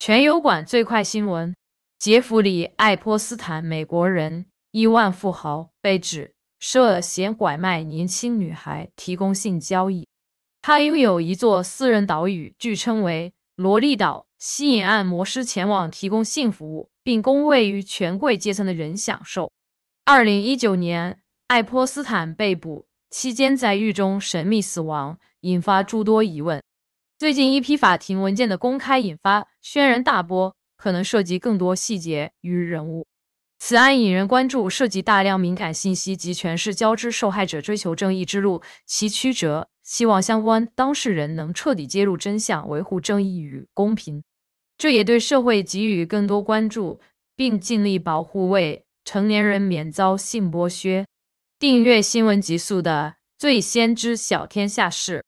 全油管最快新闻：杰弗里·爱泼斯坦，美国人，亿万富豪，被指涉嫌拐卖年轻女孩，提供性交易。他拥有一座私人岛屿，据称为“萝莉岛”，吸引按摩师前往提供性服务，并供位于权贵阶层的人享受。2019年，爱泼斯坦被捕期间，在狱中神秘死亡，引发诸多疑问。最近一批法庭文件的公开引发轩然大波，可能涉及更多细节与人物。此案引人关注，涉及大量敏感信息及权势交织，受害者追求正义之路其曲折。希望相关当事人能彻底揭露真相，维护正义与公平。这也对社会给予更多关注，并尽力保护未成年人免遭性剥削。订阅新闻极速的，最先知晓天下事。